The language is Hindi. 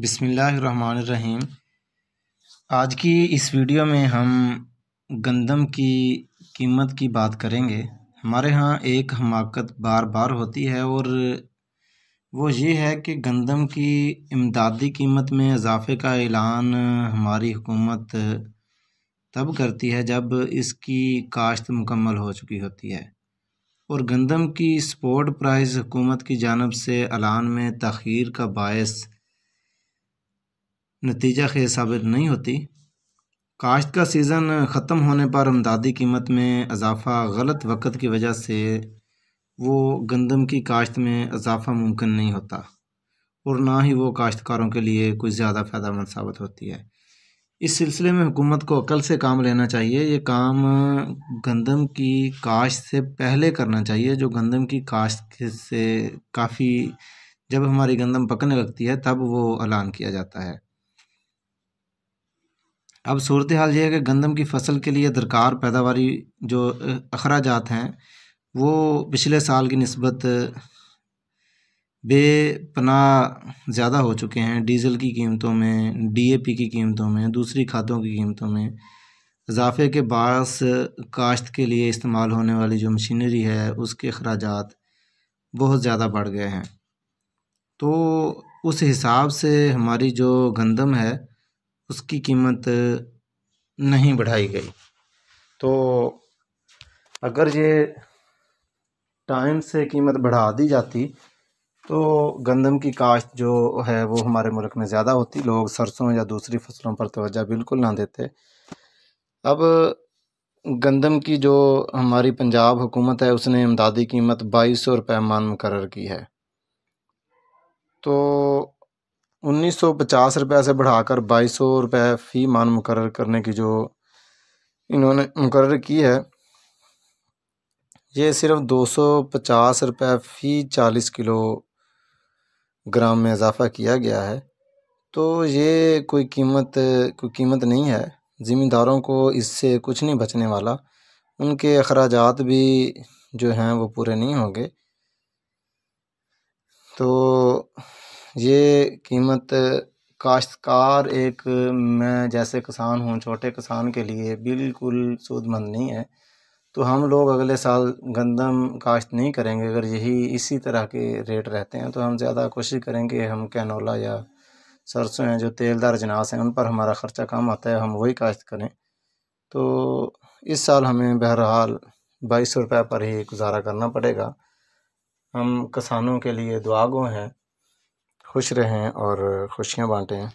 बिसमीम आज की इस वीडियो में हम गंदम की कीमत की बात करेंगे हमारे यहाँ एक हमाकत बार बार होती है और वो ये है कि गंदम की इमदादी कीमत में इजाफे का ऐलान हमारी हुकूमत तब करती है जब इसकी काश्त मुकम्मल हो चुकी होती है और गंदम की स्पोर्ट प्राइस हुकूमत की जानब से ऐलान में तखीर का बायस नतीजा खेज साबित नहीं होती काश्त का सीज़न ख़त्म होने पर अमदादी कीमत में इजाफ़ा गलत वक़्त की वजह से वो गंदम की काश्त में इजाफ़ा मुमकिन नहीं होता और ना ही वो काश्तकारों के लिए कुछ ज़्यादा फ़ायदेमंद साबित होती है इस सिलसिले में हुकूमत को अकल से काम लेना चाहिए ये काम गंदम की काश्त से पहले करना चाहिए जो गंदम की काश्त से काफ़ी जब हमारी गंदम पकने लगती है तब वो ऐलान किया जाता है अब सूरत हाल यह है कि गंदम की फ़सल के लिए दरकार पैदावार जो अखराज हैं वो पिछले साल की नस्बत बेपना ज़्यादा हो चुके हैं डीज़ल की कीमतों में डीएपी की कीमतों में दूसरी खादों की कीमतों में इजाफे के बास काश्त के लिए इस्तेमाल होने वाली जो मशीनरी है उसके अखराज बहुत ज़्यादा बढ़ गए हैं तो उस हिसाब से हमारी जो गंदम है उसकी कीमत नहीं बढ़ाई गई तो अगर ये टाइम से कीमत बढ़ा दी जाती तो गंदम की काश्त जो है वो हमारे मुल्क में ज़्यादा होती लोग सरसों या दूसरी फसलों पर तोज्जा बिल्कुल ना देते अब गंदम की जो हमारी पंजाब हुकूमत है उसने इमदादी कीमत बाईस सौ रुपये मान मुकर की है तो उन्नीस सौ पचास रुपये से बढ़ाकर बाईस सौ रुपये फ़ी मान मुकर करने की जो इन्होंने मुकर की है ये सिर्फ दो सौ पचास रुपये फ़ी चालीस किलो ग्राम में इजाफ़ा किया गया है तो ये कोई कीमत कोई कीमत नहीं है ज़िम्मेदारों को इससे कुछ नहीं बचने वाला उनके अखराज भी जो हैं वो पूरे नहीं होंगे तो ये कीमत काश्तकार एक मैं जैसे किसान हूँ छोटे किसान के लिए बिल्कुल सूदमंद नहीं है तो हम लोग अगले साल गंदम काश्त नहीं करेंगे अगर यही इसी तरह के रेट रहते हैं तो हम ज़्यादा कोशिश करेंगे हम कैनोला या सरसों हैं जो तेलदार जनास हैं उन पर हमारा ख़र्चा कम आता है हम वही काश्त करें तो इस साल हमें बहरहाल बाईस सौ रुपये पर ही गुजारा करना पड़ेगा हम किसानों के लिए दुआगो हैं खुश रहें और खुशियाँ बाँटें